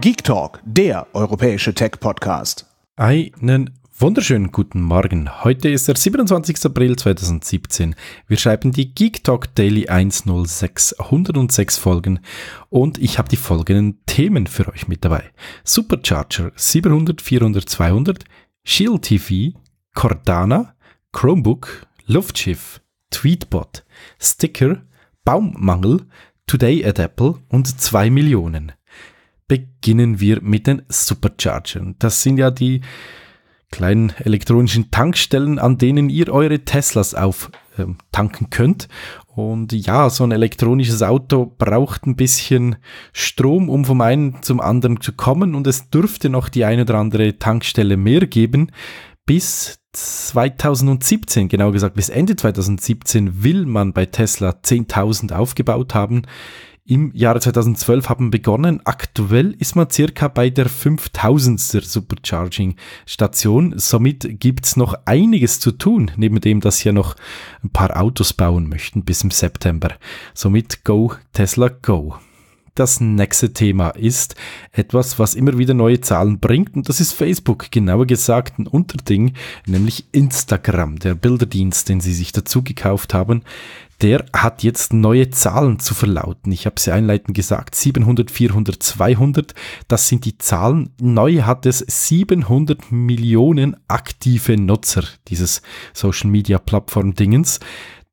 Geek Talk, der europäische Tech-Podcast. Einen wunderschönen guten Morgen. Heute ist der 27. April 2017. Wir schreiben die Geek Talk Daily 106, 106 Folgen und ich habe die folgenden Themen für euch mit dabei. Supercharger 700, 400, 200, Shield TV, Cordana, Chromebook, Luftschiff, Tweetbot, Sticker, Baummangel, Today at Apple und 2 Millionen beginnen wir mit den Superchargern. Das sind ja die kleinen elektronischen Tankstellen, an denen ihr eure Teslas auftanken ähm, könnt. Und ja, so ein elektronisches Auto braucht ein bisschen Strom, um vom einen zum anderen zu kommen. Und es dürfte noch die eine oder andere Tankstelle mehr geben. Bis 2017, genau gesagt, bis Ende 2017 will man bei Tesla 10.000 aufgebaut haben. Im Jahre 2012 haben begonnen. Aktuell ist man circa bei der 5000 Supercharging-Station. Somit gibt's noch einiges zu tun, neben dem, dass hier noch ein paar Autos bauen möchten bis im September. Somit Go, Tesla, Go das nächste Thema ist etwas, was immer wieder neue Zahlen bringt und das ist Facebook, genauer gesagt ein Unterding, nämlich Instagram, der Bilderdienst, den sie sich dazu gekauft haben. Der hat jetzt neue Zahlen zu verlauten. Ich habe sie einleitend gesagt, 700, 400, 200, das sind die Zahlen. Neu hat es 700 Millionen aktive Nutzer dieses Social Media Plattform Dingens.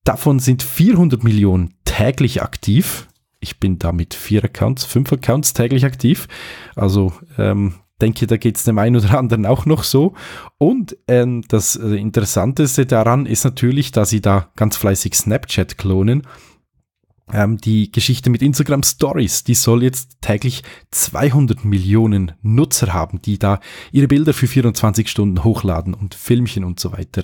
Davon sind 400 Millionen täglich aktiv. Ich bin da mit vier Accounts, fünf Accounts täglich aktiv. Also ähm, denke, da geht es dem einen oder anderen auch noch so. Und ähm, das äh, Interessanteste daran ist natürlich, dass sie da ganz fleißig Snapchat klonen Ähm, die Geschichte mit Instagram Stories, die soll jetzt täglich 200 Millionen Nutzer haben, die da ihre Bilder für 24 Stunden hochladen und Filmchen und so weiter.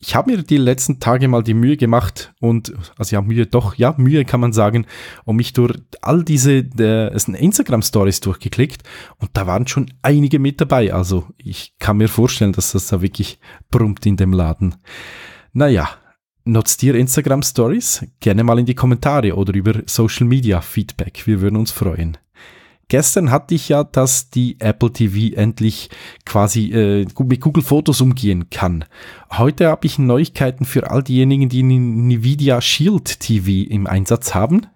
Ich habe mir die letzten Tage mal die Mühe gemacht und, also ja, Mühe, doch, ja, Mühe kann man sagen, um mich durch all diese der, Instagram-Stories durchgeklickt und da waren schon einige mit dabei. Also ich kann mir vorstellen, dass das da wirklich brummt in dem Laden. Naja, nutzt ihr Instagram-Stories? Gerne mal in die Kommentare oder über Social-Media-Feedback. Wir würden uns freuen gestern hatte ich ja, dass die Apple TV endlich quasi äh, mit Google Fotos umgehen kann. Heute habe ich Neuigkeiten für all diejenigen, die Nvidia Shield TV im Einsatz haben.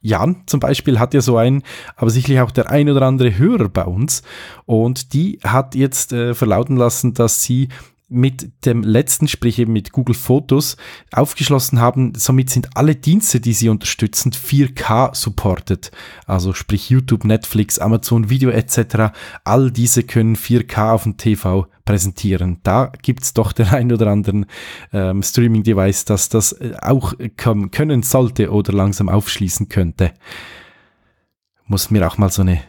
Jan zum Beispiel hat ja so einen, aber sicherlich auch der ein oder andere Hörer bei uns. Und die hat jetzt äh, verlauten lassen, dass sie mit dem letzten, sprich eben mit Google Fotos, aufgeschlossen haben. Somit sind alle Dienste, die sie unterstützen, 4K supported. Also sprich YouTube, Netflix, Amazon Video etc. All diese können 4K auf dem TV präsentieren. Da gibt es doch den ein oder anderen ähm, Streaming-Device, dass das äh, auch äh, können sollte oder langsam aufschließen könnte. Muss mir auch mal so eine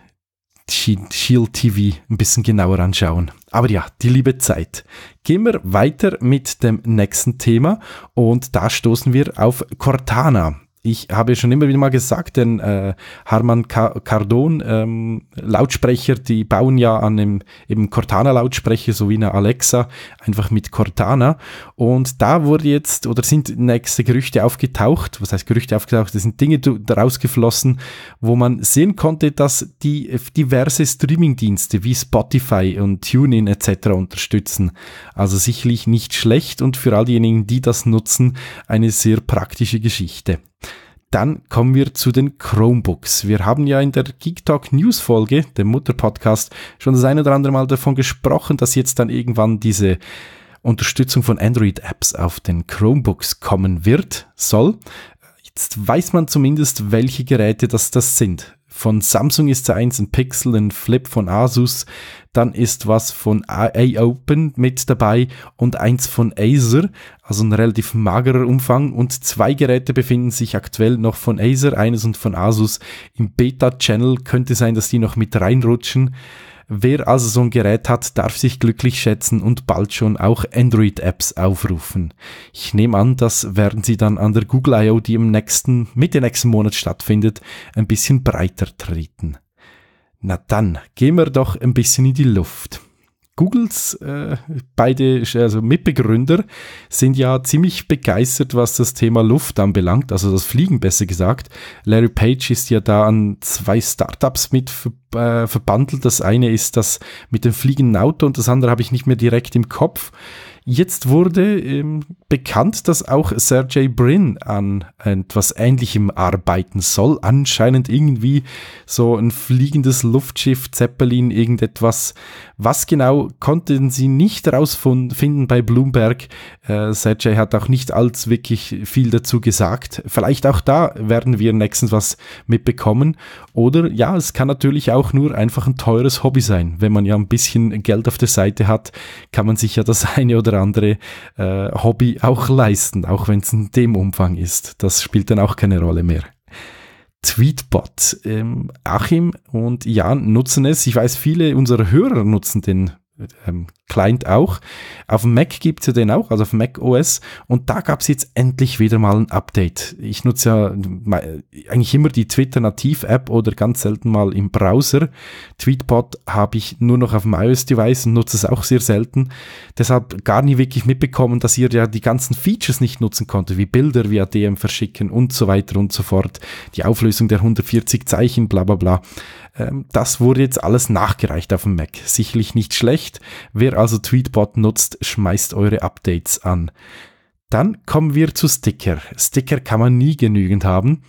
Shield TV ein bisschen genauer anschauen. Aber ja, die liebe Zeit. Gehen wir weiter mit dem nächsten Thema und da stoßen wir auf Cortana. Ich habe schon immer wieder mal gesagt, denn äh, Harman Ka ähm, Lautsprecher, die bauen ja an einem eben Cortana-Lautsprecher, so wie eine Alexa, einfach mit Cortana. Und da wurde jetzt oder sind nächste Gerüchte aufgetaucht. Was heißt Gerüchte aufgetaucht? Das sind Dinge daraus geflossen, wo man sehen konnte, dass die diverse Streaming-Dienste wie Spotify und TuneIn etc. unterstützen. Also sicherlich nicht schlecht und für all diejenigen, die das nutzen, eine sehr praktische Geschichte. Dann kommen wir zu den Chromebooks. Wir haben ja in der Geek Talk News Folge, dem Mutter-Podcast, schon das ein oder andere Mal davon gesprochen, dass jetzt dann irgendwann diese Unterstützung von Android-Apps auf den Chromebooks kommen wird, soll. Jetzt weiß man zumindest, welche Geräte das, das sind. Von Samsung ist da eins, ein Pixel, ein Flip von Asus. Dann ist was von iOpen mit dabei und eins von Acer, also ein relativ magerer Umfang. Und zwei Geräte befinden sich aktuell noch von Acer, eines und von Asus im Beta-Channel. Könnte sein, dass die noch mit reinrutschen. Wer also so ein Gerät hat, darf sich glücklich schätzen und bald schon auch Android-Apps aufrufen. Ich nehme an, das werden sie dann an der Google I.O., die im nächsten, Mitte nächsten Monat stattfindet, ein bisschen breiter treten. Na dann, gehen wir doch ein bisschen in die Luft. Googles, äh, beide also Mitbegründer, sind ja ziemlich begeistert, was das Thema Luft anbelangt, also das Fliegen besser gesagt. Larry Page ist ja da an zwei Startups mit ver äh, verbandelt. Das eine ist das mit dem fliegenden Auto und das andere habe ich nicht mehr direkt im Kopf. Jetzt wurde ähm, bekannt, dass auch Sergey Brin an etwas Ähnlichem arbeiten soll. Anscheinend irgendwie so ein fliegendes Luftschiff, Zeppelin, irgendetwas. Was genau konnten sie nicht herausfinden bei Bloomberg? Äh, Sergey hat auch nicht allzu wirklich viel dazu gesagt. Vielleicht auch da werden wir nächstens was mitbekommen. Oder ja, es kann natürlich auch nur einfach ein teures Hobby sein. Wenn man ja ein bisschen Geld auf der Seite hat, kann man sich ja das eine oder andere äh, Hobby auch leisten, auch wenn es in dem Umfang ist. Das spielt dann auch keine Rolle mehr. Tweetbot. Ähm, Achim und Jan nutzen es. Ich weiß, viele unserer Hörer nutzen den ähm, Client auch. Auf dem Mac gibt es ja den auch, also auf Mac OS. Und da gab es jetzt endlich wieder mal ein Update. Ich nutze ja eigentlich immer die Twitter-Nativ-App oder ganz selten mal im Browser. Tweetbot habe ich nur noch auf dem iOS-Device und nutze es auch sehr selten. Deshalb gar nie wirklich mitbekommen, dass ihr ja die ganzen Features nicht nutzen konnte, wie Bilder via DM verschicken und so weiter und so fort. Die Auflösung der 140 Zeichen, bla bla bla. Ähm, das wurde jetzt alles nachgereicht auf dem Mac. Sicherlich nicht schlecht. Wer also Tweetbot nutzt, schmeißt eure Updates an. Dann kommen wir zu Sticker. Sticker kann man nie genügend haben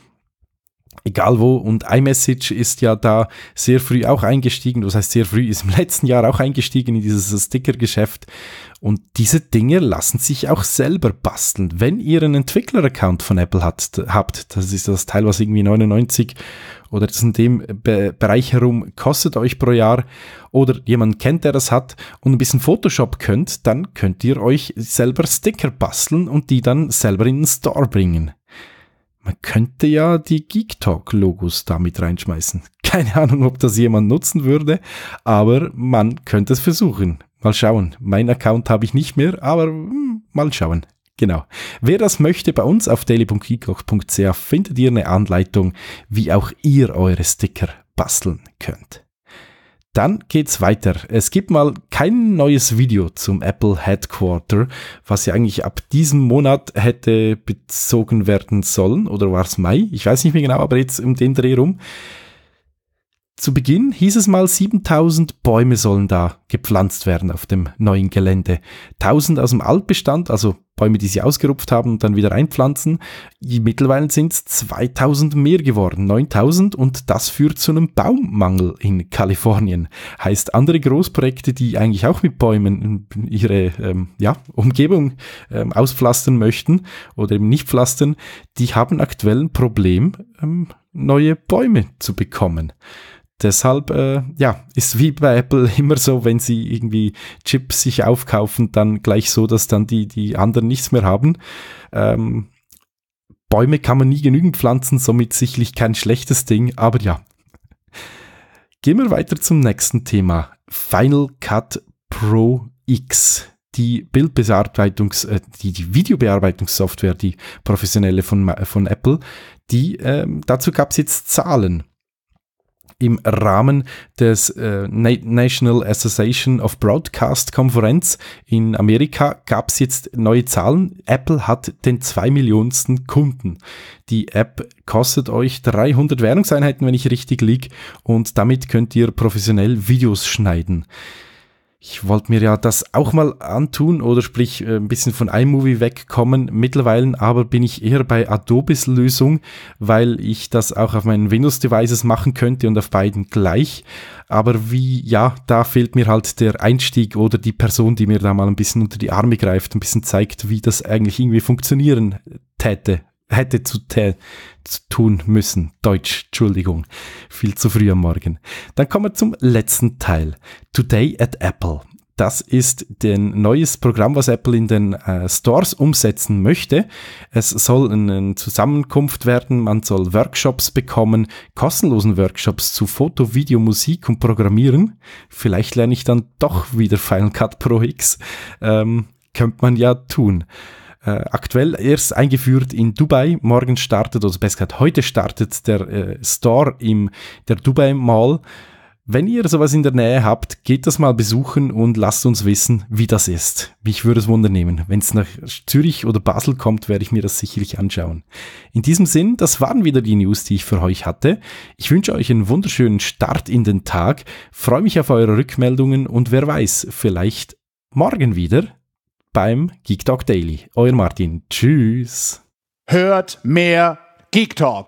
egal wo. Und iMessage ist ja da sehr früh auch eingestiegen. Das heißt, sehr früh ist im letzten Jahr auch eingestiegen in dieses Sticker-Geschäft. Und diese Dinge lassen sich auch selber basteln. Wenn ihr einen Entwickler-Account von Apple hat, habt, das ist das Teil, was irgendwie 99 oder das in dem Be Bereich herum kostet euch pro Jahr oder jemand kennt, der das hat und ein bisschen Photoshop könnt, dann könnt ihr euch selber Sticker basteln und die dann selber in den Store bringen. Man könnte ja die Geek Talk Logos damit reinschmeißen. Keine Ahnung, ob das jemand nutzen würde, aber man könnte es versuchen. Mal schauen. Mein Account habe ich nicht mehr, aber hm, mal schauen. Genau. Wer das möchte, bei uns auf daily.geekoch.ch findet ihr eine Anleitung, wie auch ihr eure Sticker basteln könnt. Dann geht's weiter. Es gibt mal kein neues Video zum Apple Headquarter, was ja eigentlich ab diesem Monat hätte bezogen werden sollen. Oder war es Mai? Ich weiß nicht mehr genau, aber jetzt um den Dreh rum. Zu Beginn hieß es mal, 7000 Bäume sollen da gepflanzt werden auf dem neuen Gelände. 1000 aus dem Altbestand, also Bäume, die sie ausgerupft haben, und dann wieder einpflanzen. Mittlerweile sind es 2000 mehr geworden, 9000 und das führt zu einem Baummangel in Kalifornien. Heißt, andere Großprojekte, die eigentlich auch mit Bäumen ihre ähm, ja, Umgebung ähm, auspflastern möchten oder eben nicht pflastern, die haben aktuell ein Problem, ähm, neue Bäume zu bekommen. Deshalb, äh, ja, ist wie bei Apple immer so, wenn sie irgendwie Chips sich aufkaufen, dann gleich so, dass dann die, die anderen nichts mehr haben. Ähm, Bäume kann man nie genügend pflanzen, somit sicherlich kein schlechtes Ding, aber ja. Gehen wir weiter zum nächsten Thema. Final Cut Pro X. Die Bildbearbeitungs-, äh, die, die Videobearbeitungssoftware, die professionelle von, von Apple, die, ähm, dazu gab es jetzt Zahlen im Rahmen des äh, National Association of Broadcast Konferenz in Amerika gab es jetzt neue Zahlen. Apple hat den zwei Millionensten Kunden. Die App kostet euch 300 Währungseinheiten, wenn ich richtig lieg, und damit könnt ihr professionell Videos schneiden ich wollte mir ja das auch mal antun oder sprich äh, ein bisschen von iMovie wegkommen mittlerweile, aber bin ich eher bei Adobes Lösung, weil ich das auch auf meinen Windows-Devices machen könnte und auf beiden gleich. Aber wie, ja, da fehlt mir halt der Einstieg oder die Person, die mir da mal ein bisschen unter die Arme greift, ein bisschen zeigt, wie das eigentlich irgendwie funktionieren täte hätte zu, te, zu, tun müssen. Deutsch, Entschuldigung. Viel zu früh am Morgen. Dann kommen wir zum letzten Teil. Today at Apple. Das ist ein neues Programm, was Apple in den äh, Stores umsetzen möchte. Es soll eine Zusammenkunft werden, man soll Workshops bekommen, kostenlosen Workshops zu Foto, Video, Musik und Programmieren. Vielleicht lerne ich dann doch wieder Final Cut Pro X. Ähm, könnte man ja tun äh, aktuell erst eingeführt in Dubai. Morgen startet, oder besser gesagt, heute startet der äh, Store im der Dubai Mall. Wenn ihr sowas in der Nähe habt, geht das mal besuchen und lasst uns wissen, wie das ist. Mich würde es wundern nehmen. Wenn es nach Zürich oder Basel kommt, werde ich mir das sicherlich anschauen. In diesem Sinn, das waren wieder die News, die ich für euch hatte. Ich wünsche euch einen wunderschönen Start in den Tag, freue mich auf eure Rückmeldungen und wer weiß, vielleicht morgen wieder beim Geek Talk Daily. Euer Martin. Tschüss. Hört mehr Geek Talk.